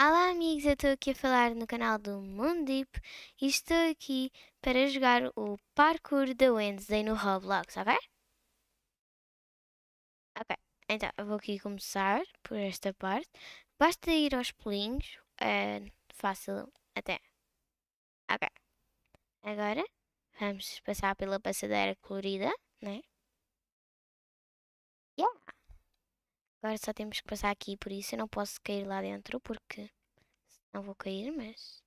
Olá amigos, eu estou aqui a falar no canal do Mundo Deep e estou aqui para jogar o parkour da Wednesday no Roblox, ok? Ok, então eu vou aqui começar por esta parte. Basta ir aos pulinhos, é fácil até. Ok, agora vamos passar pela passadeira colorida, né? Agora só temos que passar aqui, por isso eu não posso cair lá dentro, porque não vou cair, mas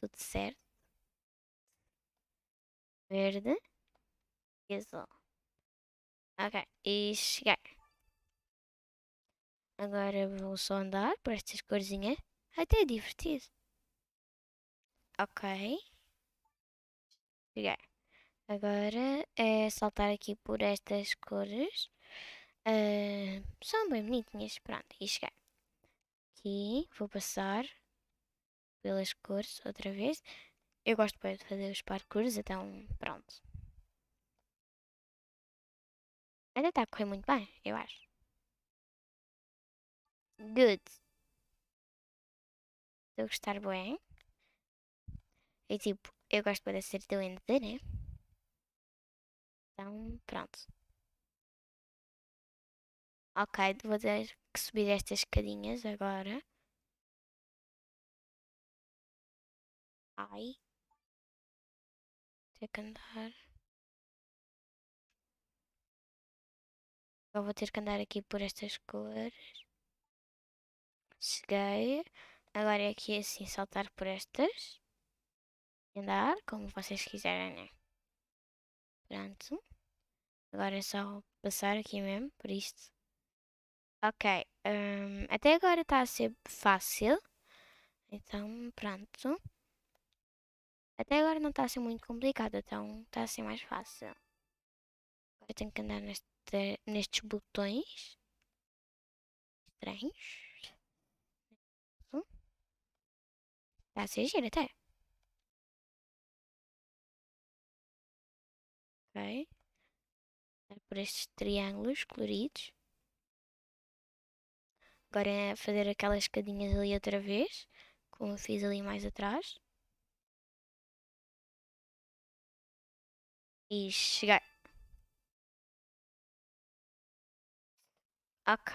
tudo certo. Verde e azul. Ok, e chegar. Agora vou só andar por estas corzinhas. Até é divertido. Ok. Chegar. Agora é saltar aqui por estas cores. Uh, são bem bonitinhas. Pronto, e chegar. Aqui, vou passar pelas cores outra vez. Eu gosto de fazer os parkours, então pronto. Ainda está a correr muito bem, eu acho. Good. Estou a gostar bem. E tipo, eu gosto bem de ser doente, né? Então, pronto. Ok, vou ter que subir estas escadinhas agora. Ai. Vou ter que andar. Eu vou ter que andar aqui por estas cores. Cheguei. Agora é aqui assim saltar por estas. Andar, como vocês quiserem, né? Pronto. Agora é só passar aqui mesmo, por isto. Ok, um, até agora está a ser fácil. Então, pronto. Até agora não está a ser muito complicado, então está a ser mais fácil. Agora tenho que andar neste, nestes botões. Estranhos. Está a ser giro até. Ok. Por estes triângulos coloridos. Agora é fazer aquelas escadinhas ali outra vez, como fiz ali mais atrás. E chegar. Ok,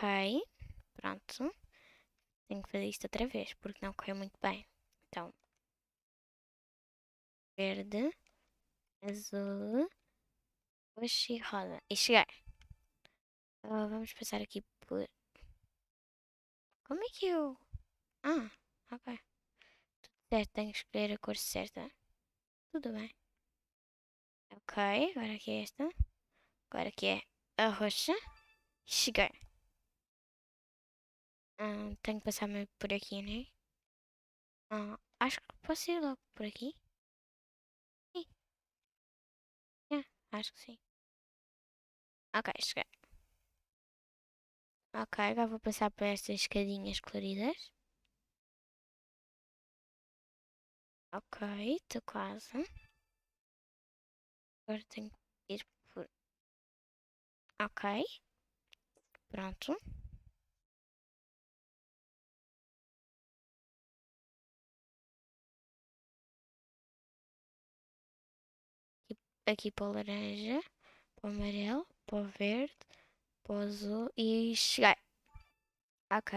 pronto. Tenho que fazer isto outra vez, porque não correu muito bem. Então, verde, azul, roxo e rosa. E chegar. Uh, vamos passar aqui por como é que eu... Ah, ok. Tudo certo, tenho que escolher a cor certa. Tudo bem. Ok, agora aqui é esta. Agora aqui é a roxa. Cheguei. Ah, tenho que passar por aqui, né? Ah, acho que posso ir logo por aqui. Sim. Yeah, acho que sim. Ok, cheguei. Ok, agora vou passar para estas escadinhas coloridas. Ok, estou quase. Agora tenho que ir por... Ok. Pronto. Aqui, para o laranja, para o amarelo, para o verde Posso e cheguei. Ok.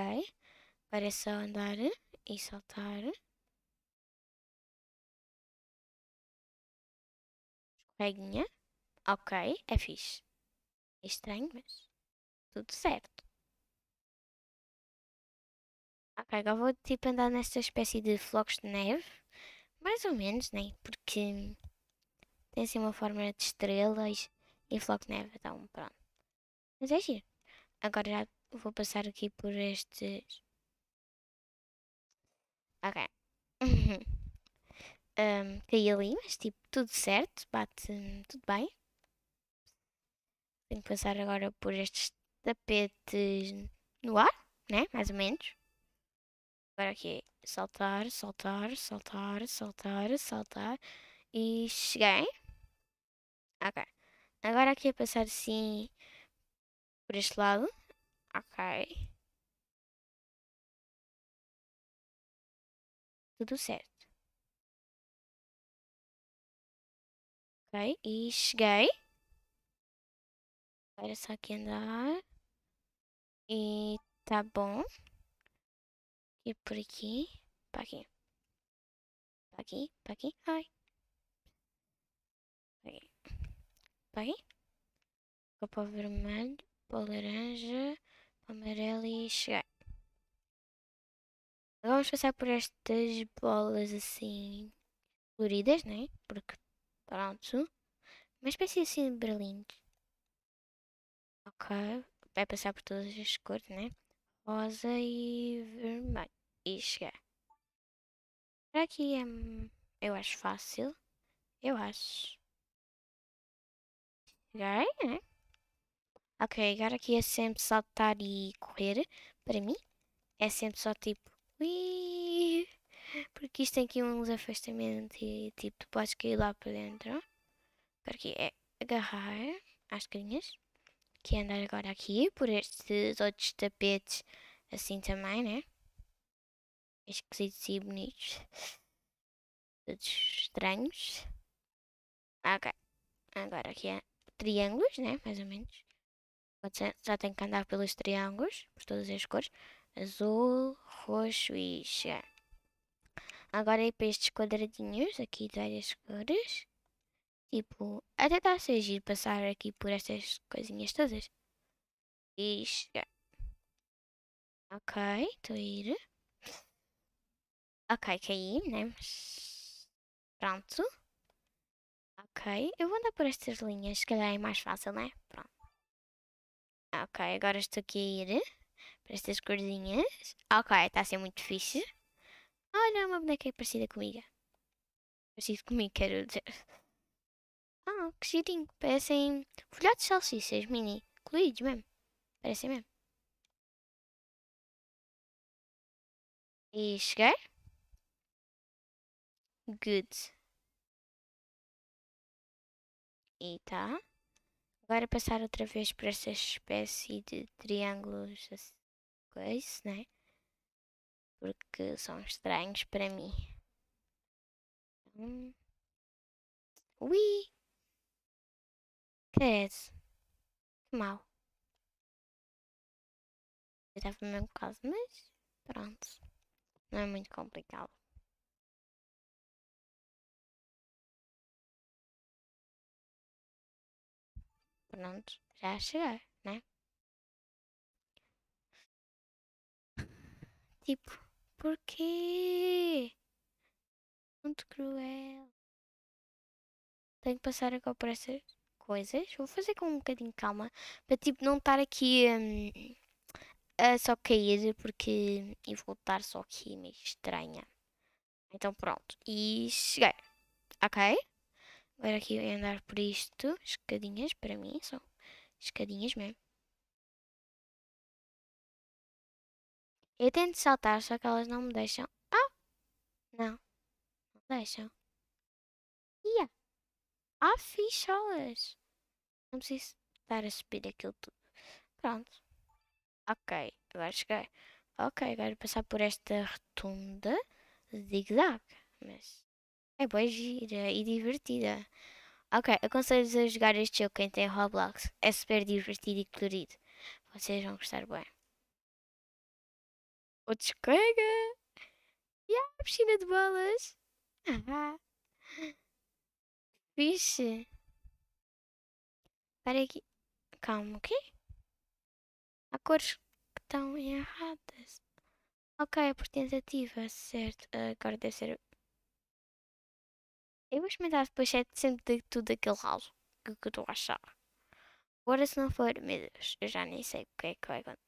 Agora é só andar e saltar. Escorreguinha. Ok, é fixe. É estranho, mas tudo certo. Ok, agora vou tipo andar nesta espécie de flocos de neve. Mais ou menos, né? Porque tem assim uma forma de estrelas e floco de neve. Então, pronto. Mas é giro. Agora já vou passar aqui por estes. Ok. um, caí ali, mas tipo, tudo certo. Bate tudo bem. Tenho que passar agora por estes tapetes no ar, né? Mais ou menos. Agora aqui, é saltar, saltar, saltar, saltar, saltar. E cheguei. Ok. Agora aqui a é passar assim por este lado. Ok. Tudo certo. Ok, e cheguei. Agora só aqui andar. E tá bom. E por aqui. para aqui. para aqui, para aqui. Ai. Pra aqui. Pra vermelho para o laranja, para o amarelo e Agora Vamos passar por estas bolas assim coloridas, né? Porque pronto. Uma espécie assim de berlindes. Ok. Vai passar por todas as cores, né? Rosa e vermelho. E chegar. Será que é. Hum, eu acho fácil. Eu acho. Cheguei, né? Ok, agora aqui é sempre saltar e correr. Para mim, é sempre só tipo. Ui! Porque isto tem aqui uns afastamentos e tipo, tu podes cair lá para dentro. Para aqui é agarrar as carinhas. Que é andar agora aqui por estes outros tapetes assim também, né? Esquisitos e bonitos. Todos estranhos. Ok. Agora aqui é triângulos, né? Mais ou menos já tenho que andar pelos triângulos, por todas as cores, azul, roxo e chá. Agora ir para estes quadradinhos aqui de várias cores. Tipo, até dá a ser giro passar aqui por estas coisinhas todas. E chá. Ok, estou a ir. Ok, caí, né? Pronto. Ok, eu vou andar por estas linhas, se calhar é mais fácil, né? Pronto. Ok, agora estou aqui a ir eh, para estas corzinhas. Ok, está a ser muito difícil. Olha, uma boneca é parecida comigo. Parecido comigo, quero dizer. Ah, que girinho. Parecem folhados de salsichas mini. Incluídos mesmo. Parecem mesmo. E cheguei. Good. E tá. Agora passar outra vez por esta espécie de triângulos coisa, assim, né? Porque são estranhos para mim. Hum. Ui! Carece. Que mal. Eu estava mesmo caso, mas pronto. Não é muito complicado. pronto, já chegar, né? Tipo, porquê? Muito cruel. Tenho que passar agora por essas coisas. Vou fazer com um bocadinho de calma. Para tipo não estar aqui um, a só cair. Porque e vou estar só aqui meio estranha. Então pronto. E cheguei. Ok? Agora aqui vai andar por isto. Escadinhas para mim, são escadinhas mesmo. Eu tento saltar, só que elas não me deixam. Ah! Não. Não deixam. Ia! Ah, ficholas! Não preciso estar a subir aquilo tudo. Pronto. Ok, agora cheguei. Ok, agora passar por esta rotunda zig zag, Mas é boa gira e divertida. Ok, aconselho-vos a jogar este jogo quem tem Roblox. É super divertido e colorido. Vocês vão gostar bem. Outro escorrega! E yeah, a piscina de bolas! Vixe! Pare Espera aqui. Calma, quê? Há cores que estão erradas. Ok, por tentativa, certo. Agora deve ser eu vou experimentar depois 7% é de tudo aquele ralo que, que eu estou a achar. Agora se não for, meu Deus, eu já nem sei o que é que vai acontecer.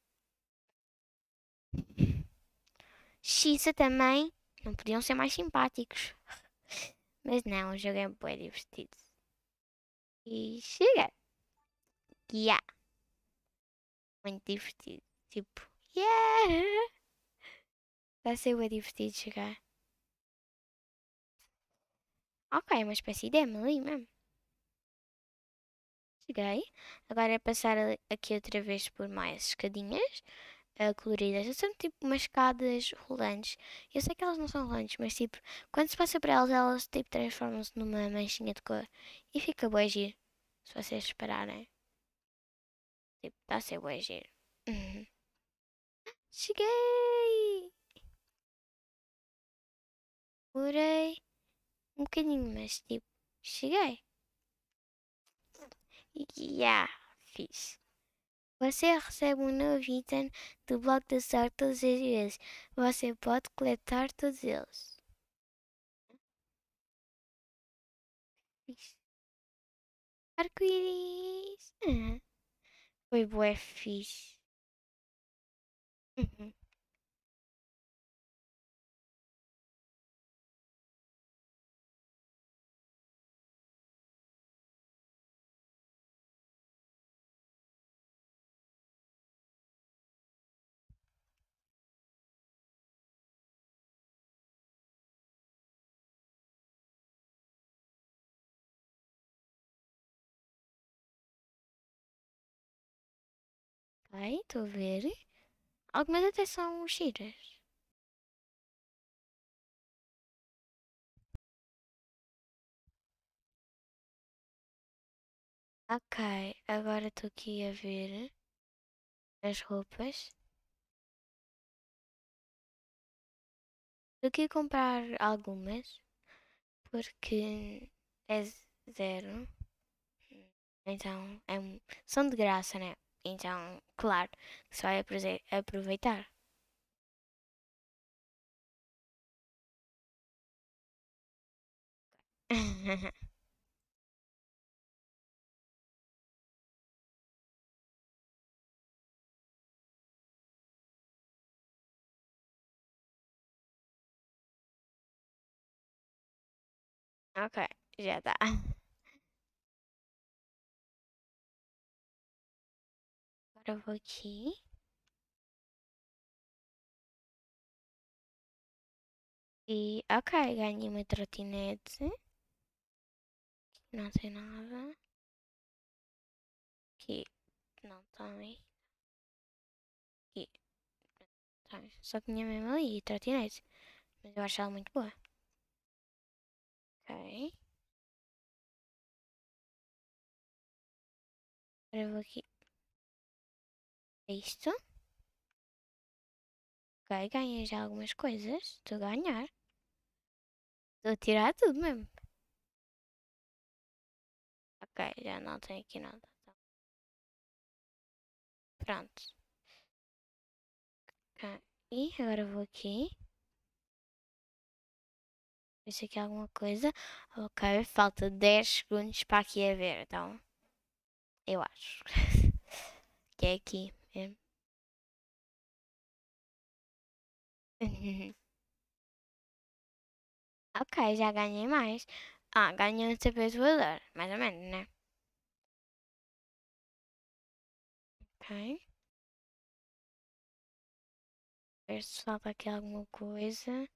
Xisa também. Não podiam ser mais simpáticos. Mas não, o jogo é bem divertido. E chega. Yeah. Muito divertido. Tipo, yeah! Vai ser bem divertido chegar Ok, é uma espécie de Emily mesmo. Cheguei. Agora é passar aqui outra vez por mais escadinhas uh, coloridas. São tipo umas escadas rolantes. Eu sei que elas não são rolantes, mas tipo, quando se passa por elas, elas tipo transformam-se numa manchinha de cor. E fica boa giro. Se vocês esperarem. Tipo, está a ser boa giro. Uhum. Cheguei! Morei. Um bocadinho, mas tipo, cheguei. E yeah, fiz. Você recebe um novo item do bloco de sorte todas as vezes. Você pode coletar todos eles. Arco-íris. Hum. foi boé fixe. Uhum. bem, estou a ver. Algumas até são giras. Ok, agora estou aqui a ver as roupas. aqui a comprar algumas porque é zero. Então é, são de graça, né? Então, claro, só se é vai aproveitar. ok, já está travou aqui. E, ok, ganhei uma trotinete. Não tem nada. Aqui, não tem. Tá aqui, não tem. Tá Só tinha mesmo é ali, trotinete. Mas eu acho ela muito boa. Ok. Agora eu vou aqui isto? Ok, ganhei já algumas coisas. Estou a ganhar. Estou a tirar tudo mesmo. Ok, já não tenho aqui nada. Então. Pronto. Ok, e agora vou aqui. Ver se aqui alguma coisa. Ok, falta 10 segundos para aqui haver, então. Eu acho. que é aqui. É. ok, já ganhei mais. Ah, ganhei um CP voador, mais ou menos, né? Ok. Ver se falta aqui alguma coisa.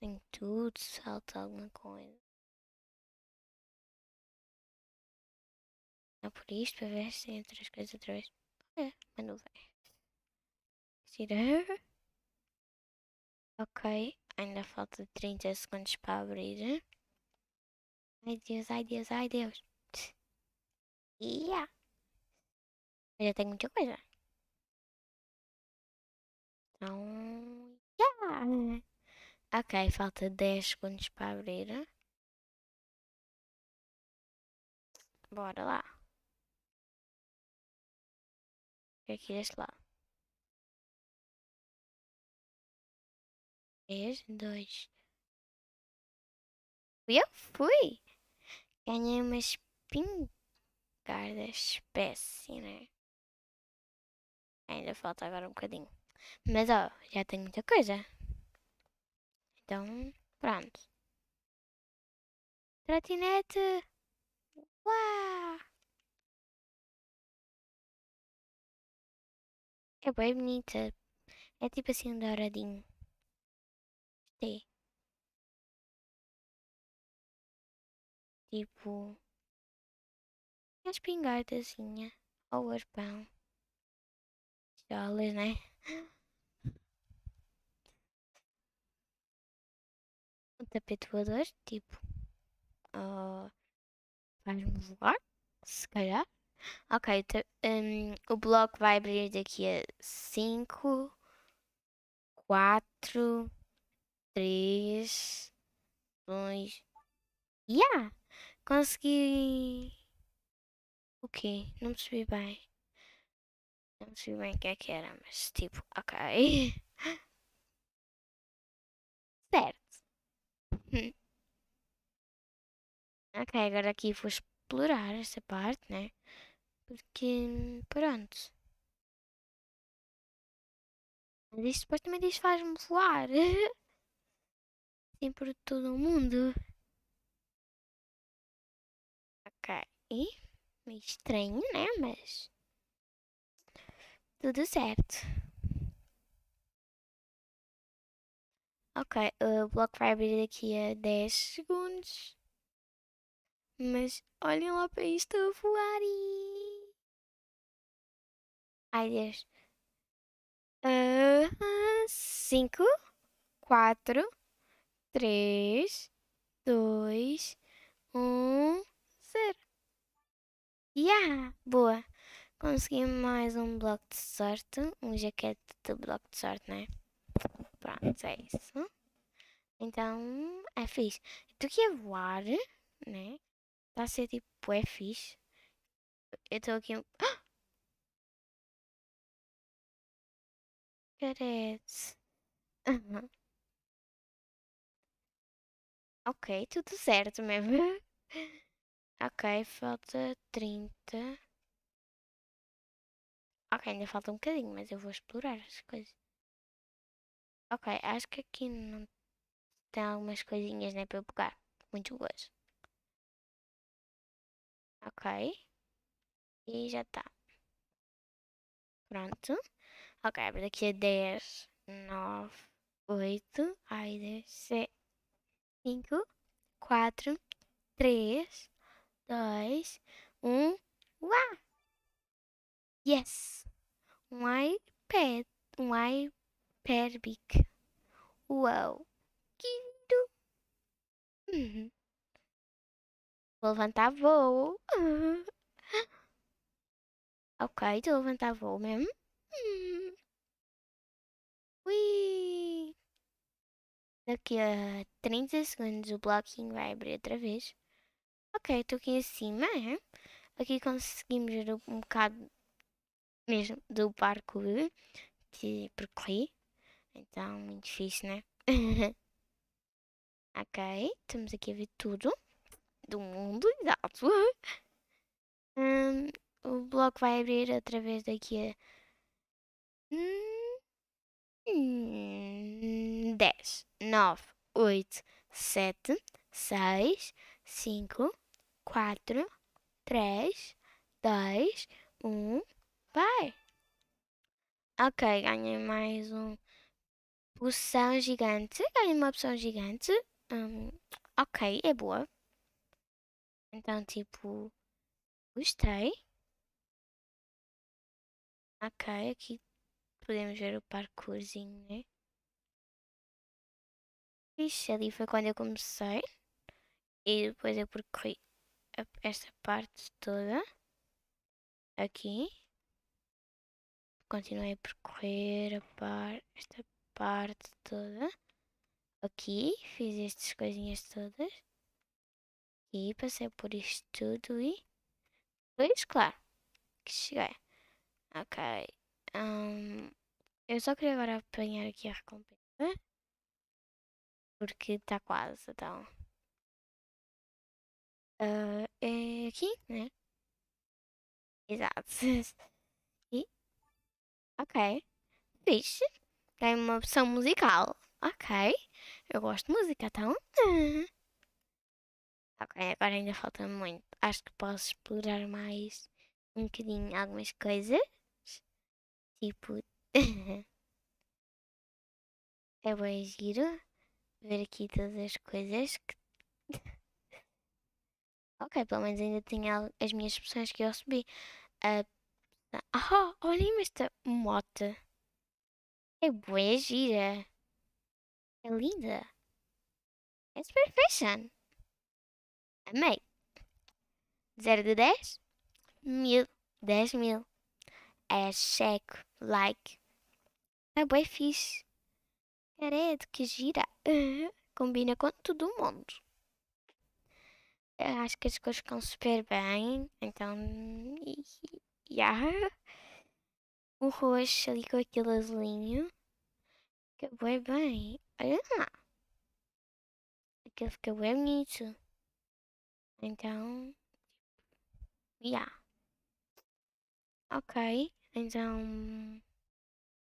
Tem tudo, salta alguma coisa. É por isto, para ver se tem outras coisas outra vez. É, mas não vai. Tirar. Ok, ainda falta 30 segundos para abrir. Ai Deus, ai Deus, ai Deus. Yeah. Eu já tenho muita coisa. Então, yeah. Ok, falta 10 segundos para abrir. Bora lá. aqui aqueles é lá. 2. dois. Eu fui! Ganhei uma espingarda espécie, né? Ainda falta agora um bocadinho. Mas ó, já tenho muita coisa. Então, pronto. Trotinete! É bem bonita. É tipo assim um douradinho. Isto Tipo. A espingardazinha. Ou o arpão. Jolas, né? Um tapete voador, tipo. Oh, Faz-me voar, se calhar. Ok, tá, um, o bloco vai abrir daqui a 5, 4, 3, 2. Yeah! Consegui. O quê? Não percebi bem. Não percebi bem o que é que era, mas tipo, ok. certo. Hum. Ok, agora aqui vou explorar esta parte, né? Porque, pronto. Mas isto supostamente faz-me voar. Sim, por todo o mundo. Ok. Meio estranho, né? Mas. Tudo certo. Ok, o bloco vai abrir daqui a 10 segundos. Mas olhem lá para isto a voar e... Ai, Deus. Ah, cinco, quatro, três, dois, um, zero. Yeah! Boa! Consegui mais um bloco de sorte. Um jaquete de bloco de sorte, né? Pronto, é isso. Então, é fixe. Tu que é voar, né? Está a ser tipo, é fixe. Eu estou aqui. Ah! Jacarés. Uhum. Ok, tudo certo mesmo. ok, falta 30. Ok, ainda falta um bocadinho, mas eu vou explorar as coisas. Ok, acho que aqui não tem algumas coisinhas né, para eu pegar. Muito boas. Ok. E já está. Pronto. Ok, abre daqui a 10, 9, 8, aí 10, 5, 4, 3, 2, 1, uau! Yes! Um iPad, um iPad big. Uau! Que lindo! Uhum. Vou levantar voo. Ok, estou a levantar voo mesmo. Hum. Ui! Daqui a 30 segundos o bloquinho vai abrir outra vez. Ok, estou aqui em cima. Hein? É? Aqui conseguimos ver um bocado mesmo do parkour que percorri. Então, muito difícil, né? ok, estamos aqui a ver tudo do mundo, exato. Um, o bloco vai abrir outra vez daqui a dez, nove, oito, sete, seis, cinco, quatro, três, dois, um, vai! Ok, ganhei mais um poção gigante. Ganhei uma poção gigante. Um, ok, é boa. Então, tipo, gostei. Ok, aqui Podemos ver o parkourzinho, né? Isso ali foi quando eu comecei. E depois eu percorri esta parte toda. Aqui. Continuei a percorrer a par, esta parte toda. Aqui. Fiz estas coisinhas todas. E passei por isto tudo e... Pois, claro. Que cheguei. Ok. Um, eu só queria agora apanhar aqui a recompensa. Porque está quase, então. Uh, é aqui, né? Exato. E? Ok. Vixe. Tem uma opção musical. Ok. Eu gosto de música, então. Ok, agora ainda falta muito. Acho que posso explorar mais um bocadinho algumas coisas. Tipo. é bem giro ver aqui todas as coisas que. ok, pelo menos ainda tenho as minhas pessoas que eu subi. Uh, ah, oh, olhem esta moto. É boa, é gira. É linda. É super fashion. Amei. 0 de 10? 1000. 10 mil. É checo like. É bem fixe. Credo, que gira. Combina com todo mundo. Eu acho que as coisas ficam super bem. Então, yeah. O roxo ali com aquele azulinho. Fica bem bem. Olha lá. Aquilo fica bem bonito. Então, yeah. Ok. Então,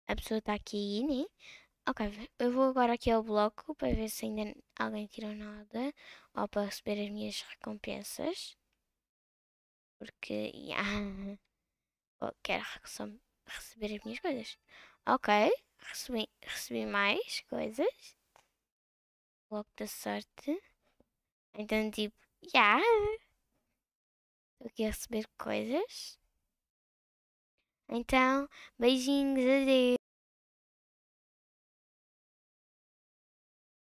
a pessoa está aqui, né? Ok, eu vou agora aqui ao bloco para ver se ainda alguém tirou nada ou para receber as minhas recompensas. Porque, yeah, quero receber as minhas coisas. Ok, recebi, recebi mais coisas. Bloco da sorte. Então, tipo, yeah, estou aqui a receber coisas. Então, beijinhos, adeus.